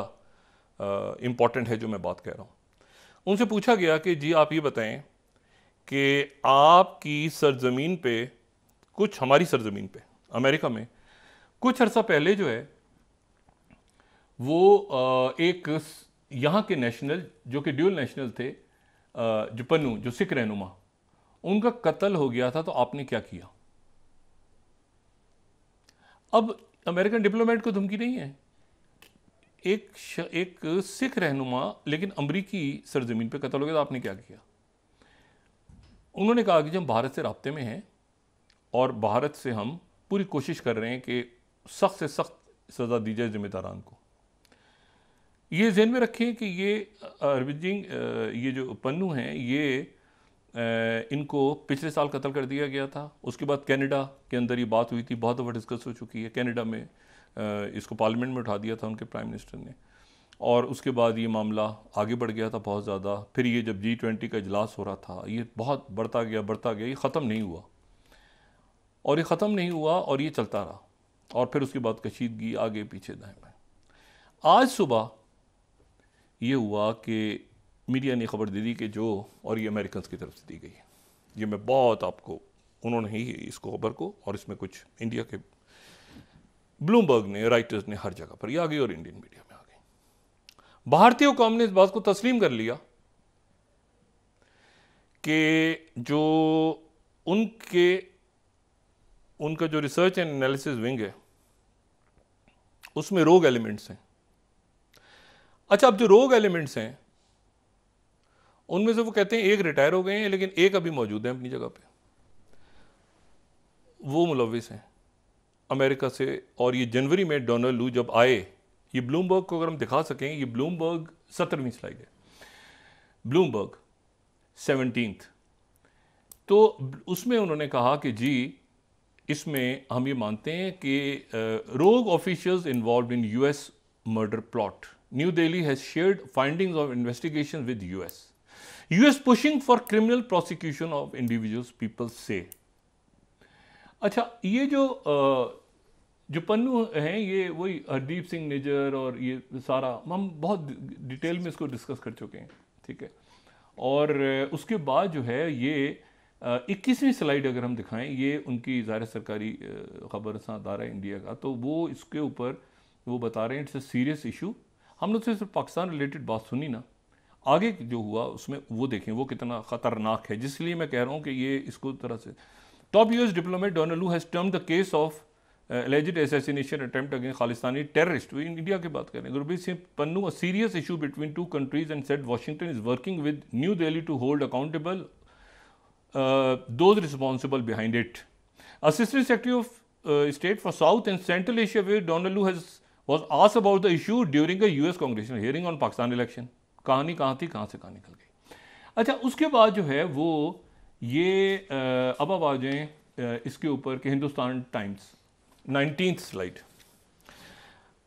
Speaker 2: इम्पॉर्टेंट है जो मैं बात कह रहा हूँ उनसे पूछा गया कि जी आप ये बताएं कि आपकी सरजमीन पे कुछ हमारी सरजमीन पे अमेरिका में कुछ अर्सा पहले जो है वो एक यहाँ के नेशनल जो कि ड्यूल नेशनल थे जो पन्नू जो सिख रहनुमा उनका कत्ल हो गया था तो आपने क्या किया अब अमेरिकन डिप्लोमेट को धमकी नहीं है एक श, एक सिख रहनुमा लेकिन अमरीकी सरजमीन पर कत्ल हो गया तो आपने क्या किया उन्होंने कहा कि हम भारत से रबते में हैं और भारत से हम पूरी कोशिश कर रहे हैं कि सख्त से सख्त सज़ा दी जाए जिम्मेदारान को ये जहन में रखें कि ये अरविंद जी ये जो पन्नू हैं ये इनको पिछले साल कत्ल कर दिया गया था उसके बाद कनाडा के अंदर ये बात हुई थी बहुत ओवर डिस्कस हो चुकी है कनाडा में इसको पार्लियामेंट में उठा दिया था उनके प्राइम मिनिस्टर ने और उसके बाद ये मामला आगे बढ़ गया था बहुत ज़्यादा फिर ये जब जी ट्वेंटी का इजलास हो रहा था ये बहुत बढ़ता गया बढ़ता गया ये ख़त्म नहीं हुआ और ये ख़त्म नहीं हुआ और ये चलता रहा और फिर उसके बाद कशीदगी आगे पीछे दाएँ आज सुबह ये हुआ कि मीडिया ने खबर दे दी कि जो और ये अमेरिकन की तरफ से दी गई है ये मैं बहुत आपको उन्होंने ही इसको खबर को और इसमें कुछ इंडिया के ब्लूमबर्ग ने राइटर्स ने हर जगह पर यह आ गई और इंडियन मीडिया में आ गई भारतीय कौम ने इस बात को तस्लीम कर लिया कि जो उनके उनका जो रिसर्च एंड एनालिसिस विंग है उसमें रोग एलिमेंट्स हैं अच्छा अब जो रोग एलिमेंट्स हैं उनमें से वो कहते हैं एक रिटायर हो गए हैं लेकिन एक अभी मौजूद है अपनी जगह पे वो मुलविस हैं अमेरिका से और ये जनवरी में डोनाल्ड लू जब आए ये ब्लूमबर्ग को अगर हम दिखा सकें ये ब्लूमबर्ग सत्रहवीं स्लाइड है ब्लूमबर्ग सेवनटीन तो उसमें उन्होंने कहा कि जी इसमें हम ये मानते हैं कि rogue officials involved in US murder plot New Delhi has shared findings of investigations with US. US pushing for criminal prosecution of individuals, people say. अच्छा ये जो जो पन्नू हैं ये वही हरदीप सिंह निजर और ये सारा हम बहुत डिटेल में इसको डिस्कस कर चुके हैं ठीक है और उसके बाद जो है ये इक्कीसवीं स्लाइड अगर हम दिखाएं ये उनकी ज़ाहिर सरकारी खबर सा दारा इंडिया का तो वो इसके ऊपर वो बता रहे हैं इट्स अ सीरियस इशू हमने तो सिर्फ पाकिस्तान रिलेटेड बात सुनी ना आगे जो हुआ उसमें वो देखें वो कितना ख़तरनाक है जिसलिए मैं कह रहा हूँ कि ये इसको तरह से top US diplomat Donald Lu has term the case of alleged assassination attempt against Khalistani terrorist वो इंडिया की बात करें Gurbir Singh Pannun a serious issue between two countries and said Washington is working with new Delhi to hold accountable those responsible behind it assistant secretary of state for South and Central Asia वे Donald Lu has was asked about the issue during a US congressional hearing on Pakistan election कहानी कहाँ थी कहाँ से कहाँ निकल गई अच्छा उसके बाद जो है वो ये अब अब आ जाएँ इसके ऊपर कि Hindustan Times nineteen slide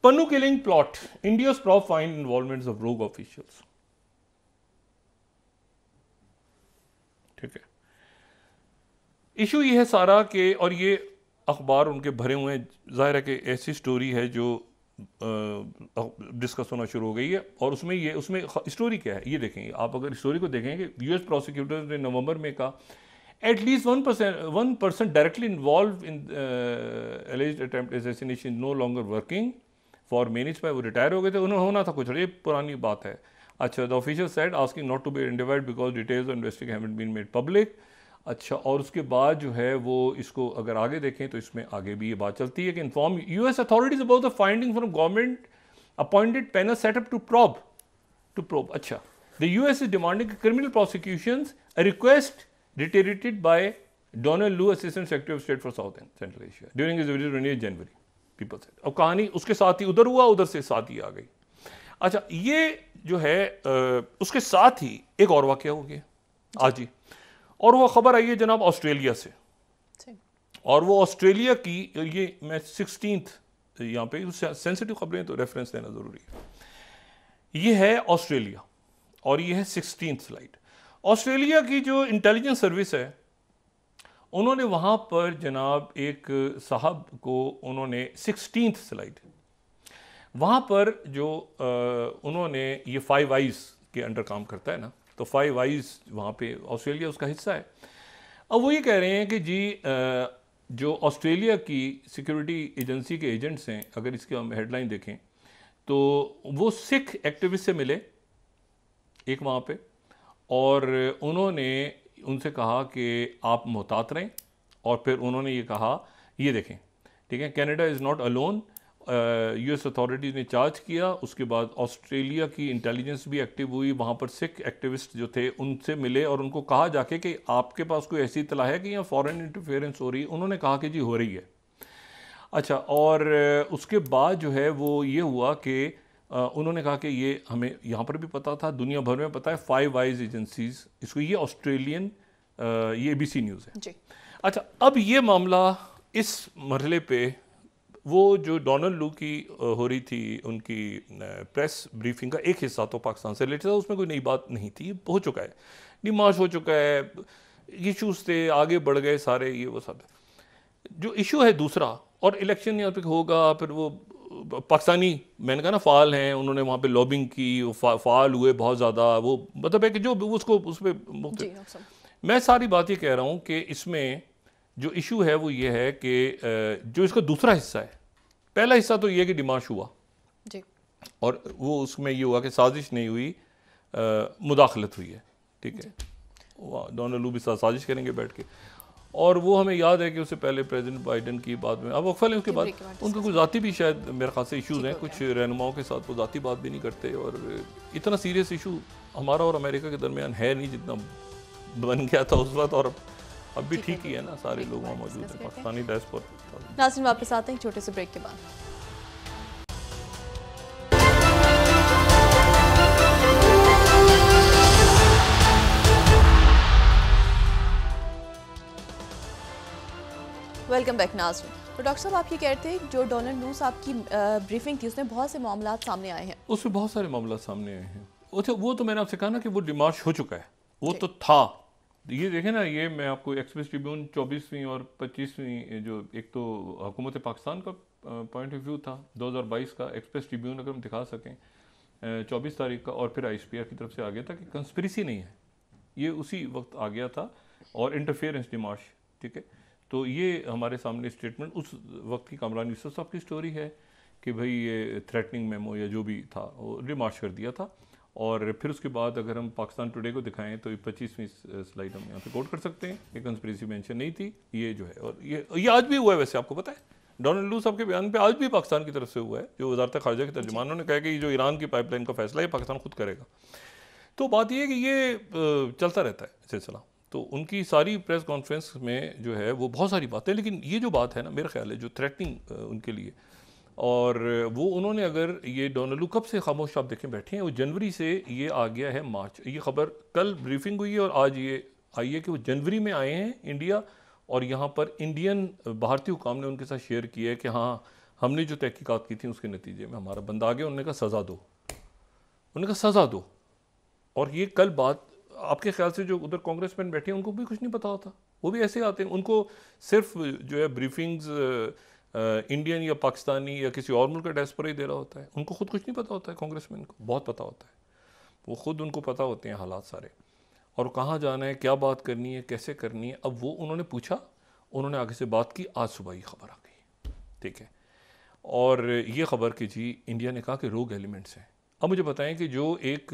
Speaker 2: Pannun killing plot India's probe finds involvement of rogue officials ठीक है इशू ये है सारा के और ये अखबार उनके भरे हुए हैं जाहिर है कि ऐसी स्टोरी है जो डिस्कस होना शुरू हो गई है और उसमें ये उसमें स्टोरी क्या है ये देखेंगे आप अगर स्टोरी को देखेंगे यूएस प्रोसिक्यूटर्स ने नवंबर में कहा at least one percent one percent directly involved in alleged attempt no longer working for मेनिज पाए वो रिटायर हो गए थे उन्होंने होना था कुछ ये पुरानी बात है अच्छा the official said asking not to be इंडिवाइड because details of investigation haven't been made public अच्छा और उसके बाद जो है वो इसको अगर आगे देखें तो इसमें आगे भी ये बात चलती है कि inform U S authorities about the finding from government appointed panel set up to probe to probe अच्छा the U S is demanding criminal prosecution request reiterated by Donald Lu assistant secretary of state for South and Central Asia during his January people से और कहानी उसके साथ ही उधर हुआ उधर से साथ ही आ गई अच्छा ये जो है आ, उसके साथ ही एक और वाक्य हो गया आज ही और वो खबर आई है जनाब ऑस्ट्रेलिया से और वो ऑस्ट्रेलिया की ये मैं सिक्सटीन यहाँ पे सेंसिटिव खबरें तो रेफरेंस देना ज़रूरी है ये है ऑस्ट्रेलिया और ये है सिक्सटीन स्लाइड ऑस्ट्रेलिया की जो इंटेलिजेंस सर्विस है उन्होंने वहाँ पर जनाब एक साहब को उन्होंने सिक्सटीन स्लाइड वहाँ पर जो आ, उन्होंने ये फाइव आइज के अंडर काम करता है ना तो फाइव आइज वहाँ पे ऑस्ट्रेलिया उसका हिस्सा है अब वो ये कह रहे हैं कि जी जो ऑस्ट्रेलिया की सिक्योरिटी एजेंसी के एजेंट्स हैं अगर इसके हम हेडलाइन देखें तो वो सिख एक्टिविस्ट से मिले एक वहाँ पे और उन्होंने उनसे कहा कि आप मोहतात रहें और फिर उन्होंने ये कहा ये देखें ठीक है Canada is not alone US authorities ने चार्ज किया उसके बाद ऑस्ट्रेलिया की इंटेलिजेंस भी एक्टिव हुई वहाँ पर सिख एक्टिविस्ट जो थे उनसे मिले और उनको कहा जाके कि आपके पास कोई ऐसी इतला है कि यहाँ फॉरेन इंटरफेरेंस हो रही है उन्होंने कहा कि जी हो रही है अच्छा और उसके बाद जो है वो ये हुआ कि उन्होंने कहा कि ये हमें यहाँ पर भी पता था दुनिया भर में पता है फाइव आइज एजेंसीज इसको ये ऑस्ट्रेलियन ये सी न्यूज़ है जी अच्छा अब ये मामला इस मरहले पे वो जो डोनल्ड लू की हो रही थी उनकी प्रेस ब्रीफिंग का एक हिस्सा तो पाकिस्तान से रिलेटेड था उसमें कोई नई बात नहीं थी हो चुका है डिमार्च हो चुका है इशूज़ थे आगे बढ़ गए सारे ये वो सब जो इशू है दूसरा और इलेक्शन यहाँ पे होगा फिर वो पाकिस्तानी मैंने कहा ना फाल हैं उन्होंने वहाँ पे लॉबिंग की फा, फाल हुए बहुत ज़्यादा वो मतलब है कि जो उसको उस पर मैं सारी बात ये कह रहा हूँ कि इसमें जो इशू है वो ये है कि जो इसका दूसरा हिस्सा है पहला हिस्सा तो यह कि डिमाश हुआ जी और वो उसमें ये हुआ कि साजिश नहीं हुई आ, मुदाखलत हुई है ठीक है डोनल्ड लू भी साथ साजिश करेंगे बैठ के और वो हमें याद है कि उससे पहले प्रेसिडेंट बाइडन की बात में अब वक्फल है उसके बाद उनके कुछ ज़ाती भी शायद मेरे खास से इशूज़ हैं कुछ रहनुमाओं के साथ वो ज़ाती बात भी नहीं करते और इतना सीरियस इशू हमारा और अमेरिका के दरमियान है नहीं जितना बन गया था उस वक्त और अब भी ठीक ही है ना सारे लोग वहाँ मौजूद हैं पाकिस्तानी डेस्क पर
Speaker 1: नासिन वापस आते हैं छोटे से ब्रेक के बाद वेलकम बैक नाजन तो डॉक्टर साहब आप ये कह रहे थे जो डोनाल्ड नूस आपकी ब्रीफिंग थी उसमें बहुत से मामला सामने आए हैं
Speaker 2: उसमें बहुत सारे मामला सामने आए हैं अच्छा, वो तो मैंने आपसे कहा ना कि वो डिमार्श हो चुका है वो तो था ये देखें ना ये मैं आपको एक्सप्रेस ट्रिब्यून चौबीसवीं और पच्चीसवीं जो एक तो हुकूमत पाकिस्तान का पॉइंट ऑफ व्यू था 2022 का एक्सप्रेस ट्रिब्यून अगर हम दिखा सकें चौबीस तारीख का और फिर आई की तरफ से आ गया था कि कंस्परेसी नहीं है ये उसी वक्त आ गया था और इंटरफेरेंस डिमार्श ठीक है तो ये हमारे सामने स्टेटमेंट उस वक्त की कामरान यूसुफ साहब की स्टोरी है कि भाई ये थ्रेटनिंग मेमो या जो भी था वो डिमार्श कर दिया था और फिर उसके बाद अगर हम पाकिस्तान टुडे को दिखाएं तो ये पच्चीसवीं स्लाइड हम यहाँ पे कोट कर सकते हैं ये कंस्परेसी मेंशन नहीं थी ये जो है और ये ये आज भी हुआ है वैसे आपको पता है डोनाल्ड लू साहब के बयान पे आज भी पाकिस्तान की तरफ से हुआ है जो वजारत खारजा के तर्जमानों ने कहा कि जो ईरान की पाइपलाइन का फैसला है पाकिस्तान खुद करेगा तो बात यह है कि ये चलता रहता है सिलसिला तो उनकी सारी प्रेस कॉन्फ्रेंस में जो है वो बहुत सारी बातें लेकिन ये जो बात है ना मेरा ख्याल है जो थ्रेटनिंग उनके लिए और वो उन्होंने अगर ये डोनाल्ड कब से खामोश आप देखें बैठे हैं वो जनवरी से ये आ गया है मार्च ये खबर कल ब्रीफिंग हुई है और आज ये आई है कि वो जनवरी में आए हैं इंडिया और यहाँ पर इंडियन भारतीय हुकाम ने उनके साथ शेयर किया है कि हाँ हमने जो तहकीकत की थी उसके नतीजे में हमारा बंदा आ गया उन्होंने कहा सज़ा दो उन्होंने कहा सज़ा दो और ये कल बात आपके ख्याल से जो उधर कांग्रेस मैन बैठे हैं उनको भी कुछ नहीं पता होता वो भी ऐसे आते हैं उनको सिर्फ जो है ब्रीफिंग्स इंडियन या पाकिस्तानी या किसी और मुल्क का डेस्परा ही दे रहा होता है उनको खुद कुछ नहीं पता होता है कांग्रेसमैन को बहुत पता होता है वो खुद उनको पता होते हैं हालात सारे और कहाँ जाना है क्या बात करनी है कैसे करनी है अब वो उन्होंने पूछा उन्होंने आगे से बात की आज सुबह ही खबर आ गई ठीक है और ये खबर कि जी इंडिया ने कहा कि रोग एलिमेंट्स हैं अब मुझे बताएं कि जो एक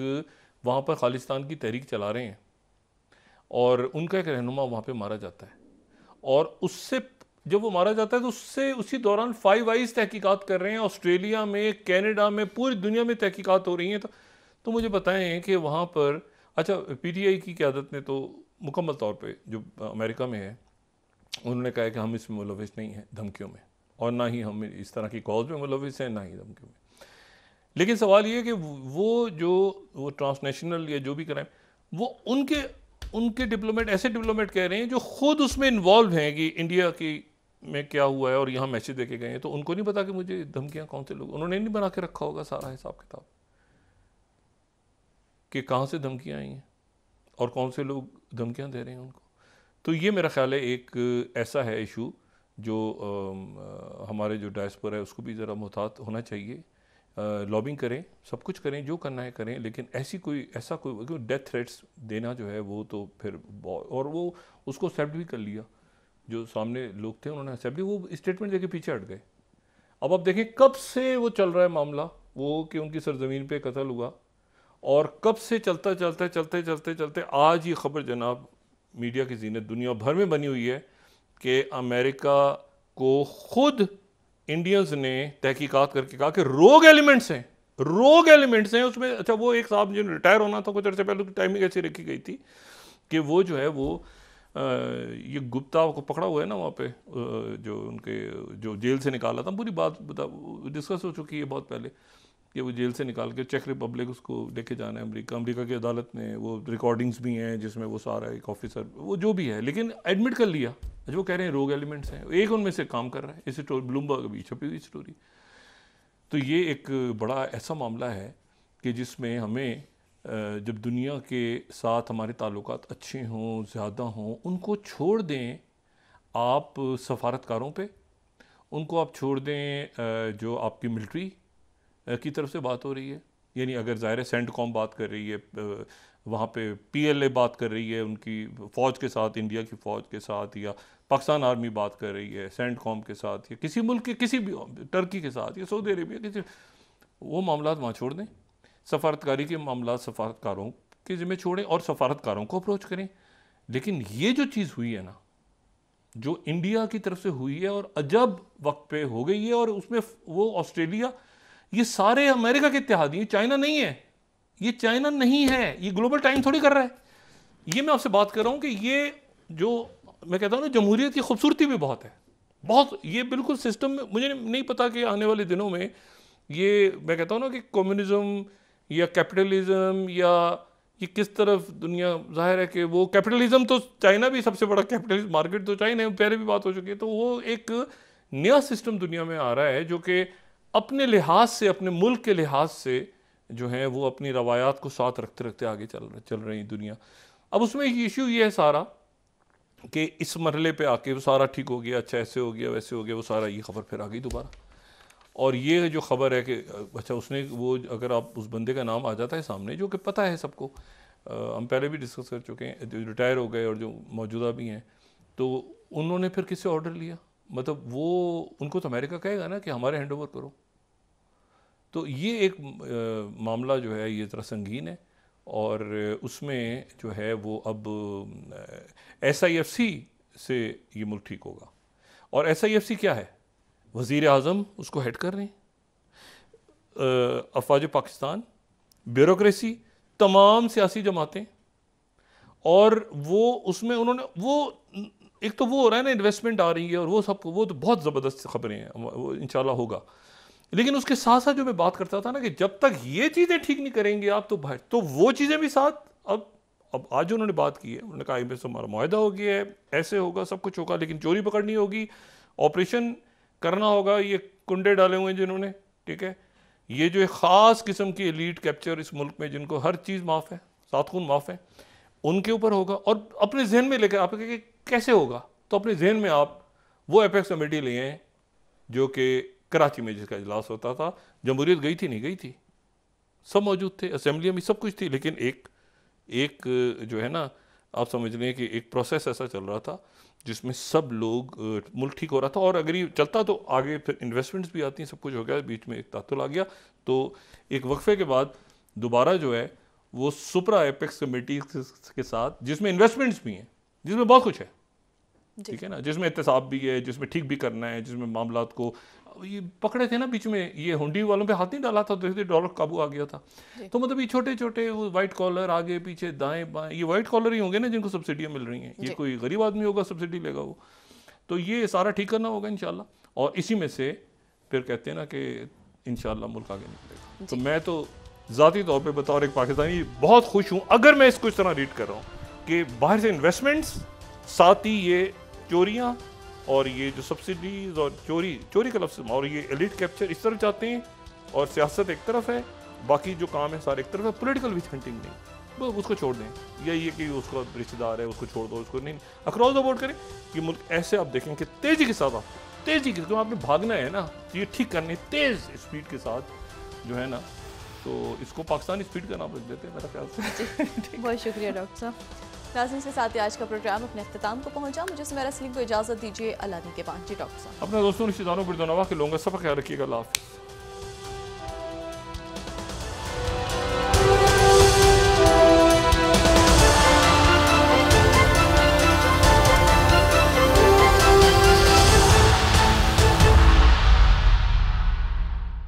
Speaker 2: वहाँ पर खालिस्तान की तहरीक चला रहे हैं और उनका एक रहनुमा वहाँ पर मारा जाता है और उससे जब वो मारा जाता है तो उससे उसी दौरान फाइव आइज तहकीकत कर रहे हैं ऑस्ट्रेलिया में कैनेडा में पूरी दुनिया में तहकीकत हो रही हैं तो, तो मुझे बताएं कि वहाँ पर अच्छा पीटीआई की क्यादत ने तो मुकम्मल तौर पे जो अमेरिका में है उन्होंने कहा कि हम इसमें मुलविस नहीं हैं धमकियों में और ना ही हम इस तरह की कॉल में मुलविस हैं ना ही धमकियों में लेकिन सवाल ये कि वो जो वो ट्रांसनेशनल या जो भी कराए वो उनके उनके डिप्लोमेट ऐसे डिप्लोमेट कह रहे हैं जो खुद उसमें इन्वॉल्व हैं कि इंडिया की में क्या हुआ है और यहाँ मैसेज देके गए हैं तो उनको नहीं पता कि मुझे धमकियाँ कौन से लोग उन्होंने नहीं बना के रखा होगा सारा हिसाब किताब कि कहाँ से धमकियाँ आई हैं और कौन से लोग धमकियाँ दे रहे हैं उनको तो ये मेरा ख्याल है एक ऐसा है इशू जो आ, हमारे जो डायस्पर है उसको भी ज़रा मुहतात होना चाहिए लॉबिंग करें सब कुछ करें जो करना है करें लेकिन ऐसी कोई ऐसा कोई डेथ थ्रेट्स देना जो है वो तो फिर और वो उसको एक्सेप्ट भी कर लिया जो सामने लोग थे उन्होंने भी वो स्टेटमेंट देखे पीछे हट गए अब आप देखें कब से वो चल रहा है मामला वो कि उनकी सरजमीन पे कत्ल हुआ और कब से चलता चलता चलते चलते चलते आज ये खबर जनाब मीडिया की जीनत दुनिया भर में बनी हुई है कि अमेरिका को खुद इंडियंस ने तहकीकात करके कहा कि रोग एलिमेंट्स हैं रोग एलिमेंट्स हैं उसमें अच्छा वो एक साहब जो रिटायर होना था कुछ अर्से पहले टाइमिंग तो ऐसी रखी गई थी कि वो जो है वो ये गुप्ता को पकड़ा हुआ है ना वहाँ पे जो उनके जो जेल से निकाला था पूरी बात बता डिस्कस हो चुकी है बहुत पहले कि वो जेल से निकाल के चेक रिपब्लिक उसको लेके जाना है अमेरिका अमेरिका की अदालत में वो रिकॉर्डिंग्स भी हैं जिसमें वो सारा एक ऑफिसर वो जो भी है लेकिन एडमिट कर लिया जो अच्छा, कह रहे हैं रोग एलिमेंट्स हैं एक उनमें से काम कर रहा है इस स्टोरी ब्लूमबर्ग भी छपी हुई स्टोरी तो ये एक बड़ा ऐसा मामला है कि जिसमें हमें जब दुनिया के साथ हमारे ताल्लुक अच्छे हों ज़्यादा हों उनको छोड़ दें आप सफारतकारों पे उनको आप छोड़ दें जो आपकी मिलिट्री की तरफ से बात हो रही है यानी अगर ज़ाहिर सेंट कॉम बात कर रही है वहाँ पे पीएलए बात कर रही है उनकी फ़ौज के साथ इंडिया की फ़ौज के साथ या पाकिस्तान आर्मी बात कर रही है सेंट कॉम के साथ या किसी मुल्क के किसी भी टर्की के साथ या सऊदी अरेबिया किसी वो मामला वहाँ छोड़ दें सफारतकारी के मामला सफारतकारों के ज़िम्मे छोड़ें और सफारतकारों को अप्रोच करें लेकिन ये जो चीज़ हुई है ना जो इंडिया की तरफ से हुई है और अजब वक्त पे हो गई है और उसमें वो ऑस्ट्रेलिया ये सारे अमेरिका के इतिहादी हैं चाइना नहीं है ये चाइना नहीं है ये ग्लोबल टाइम थोड़ी कर रहा है ये मैं आपसे बात कर रहा हूँ कि ये जो मैं कहता हूँ ना जमहूरीत की खूबसूरती भी बहुत है बहुत ये बिल्कुल सिस्टम में मुझे नहीं पता कि आने वाले दिनों में ये मैं कहता हूँ ना कि कम्युनिज्म या कैपिटलिज्म या ये किस तरफ दुनिया जाहिर है कि वो कैपिटलिज्म तो चाइना भी सबसे बड़ा कैपिटलिस्ट मार्केट तो चाइना है पहले भी बात हो चुकी है तो वो एक नया सिस्टम दुनिया में आ रहा है जो कि अपने लिहाज से अपने मुल्क के लिहाज से जो है वो अपनी रवायात को साथ रखते रखते आगे चल चल रही दुनिया अब उसमें एक इशू ये है सारा कि इस मरले पे आके वो सारा ठीक हो गया अच्छा ऐसे हो गया वैसे हो गया वो सारा ये खबर फिर आ गई दोबारा और ये जो ख़बर है कि अच्छा उसने वो अगर आप उस बंदे का नाम आ जाता है सामने जो कि पता है सबको हम पहले भी डिस्कस कर चुके हैं जो रिटायर हो गए और जो मौजूदा भी हैं तो उन्होंने फिर किससे ऑर्डर लिया मतलब वो उनको तो अमेरिका कहेगा ना कि हमारे हैंड ओवर करो तो ये एक आ, मामला जो है ये ज़रा संगीन है और उसमें जो है वो अब एस आई एफ सी से ये मुल्क ठीक होगा और एस आई एफ सी क्या है वज़ी अजम उसको हेड कर रहे हैं अफवाज पाकिस्तान ब्यूरोसी तमाम सियासी जमातें और वो उसमें उन्होंने वो एक तो वो हो रहा है ना इन्वेस्टमेंट आ रही है और वो सब वो तो बहुत ज़बरदस्त खबरें हैं वो इन होगा लेकिन उसके साथ साथ जो मैं बात करता था ना कि जब तक ये चीज़ें ठीक नहीं करेंगे आप तो भाई तो वो चीज़ें भी साथ अब अब आज उन्होंने बात की है उन्होंने कहा हमारा माहा हो गया है ऐसे होगा सब कुछ होगा लेकिन चोरी पकड़नी होगी ऑपरेशन करना होगा ये कुंडे डाले हुए हैं जिन्होंने ठीक है ये जो एक ख़ास किस्म की एलीट कैप्चर इस मुल्क में जिनको हर चीज़ माफ़ है सात खून माफ़ है उनके ऊपर होगा और अपने जहन में लेकर आप कैसे होगा तो अपने जहन में आप वो एपेक्स कमेटी ले आए जो कि कराची में जिसका इजलास होता था जमहूरीत गई थी नहीं गई थी सब मौजूद थे असम्बली में सब कुछ थी लेकिन एक एक जो है ना आप समझ लें कि एक प्रोसेस ऐसा चल रहा था जिसमें सब लोग मुल्क ठीक हो रहा था और अगर ये चलता तो आगे फिर इन्वेस्टमेंट्स भी आती हैं सब कुछ हो गया बीच में एक तातुल आ गया तो एक वक्फे के बाद दोबारा जो है वो सुपरा एपेक्स कमेटी के साथ जिसमें इन्वेस्टमेंट्स भी हैं जिसमें बहुत कुछ है ठीक है ना जिसमें एहतसाब भी है जिसमें ठीक भी करना है जिसमें मामला को ये पकड़े थे ना बीच में ये हुंडी वालों पे हाथ नहीं डाला था देखते तो डॉलर काबू आ गया था तो मतलब ये छोटे छोटे वो व्हाइट कॉलर आगे पीछे दाएं बाएं ये व्हाइट कॉलर ही होंगे ना जिनको सब्सिडियाँ मिल रही हैं ये कोई गरीब आदमी होगा सब्सिडी लेगा वो तो ये सारा ठीक करना होगा इन और इसी में से फिर कहते हैं ना कि इन मुल्क आगे निकलेगा तो मैं तो ज़ाती तौर पर बतौर एक पाकिस्तानी बहुत खुश हूँ अगर मैं इसको इस तरह रीड कर रहा हूँ कि बाहर से इन्वेस्टमेंट्स साथ ही ये चोरियाँ और ये जो सब्सिडीज़ और चोरी चोरी का लफ्स और ये एलिट कैप्चर इस तरफ जाते हैं और सियासत एक तरफ है बाकी जो काम है सारे एक तरफ है पोलिटिकल विच हंटिंग नहीं बस उसको छोड़ दें या ये कि उसका रिश्तेदार है उसको छोड़ दो उसको नहीं अक्रॉस द बोर्ड करें कि मुल्क ऐसे आप देखें कि तेज़ी के साथ आप तेज़ी के साथ आपने भागना है ना तो ये ठीक करने तेज़ स्पीड के साथ जो है ना तो इसको पाकिस्तानी स्पीड का नाम रख देते हैं मेरा ख्याल से
Speaker 1: बहुत शुक्रिया डॉक्टर साहब नाजन के साथ आज का प्रोग्राम अपने अख्ताम को पहुंचा मुझे मेरा सलीम को इजाज़त दीजिए अल्लाह के पाँच जी डॉक्टर साहब
Speaker 2: अपने दोस्तों रिश्तेदारों दोनों के लोगों का सबका ख्याल रखिएगा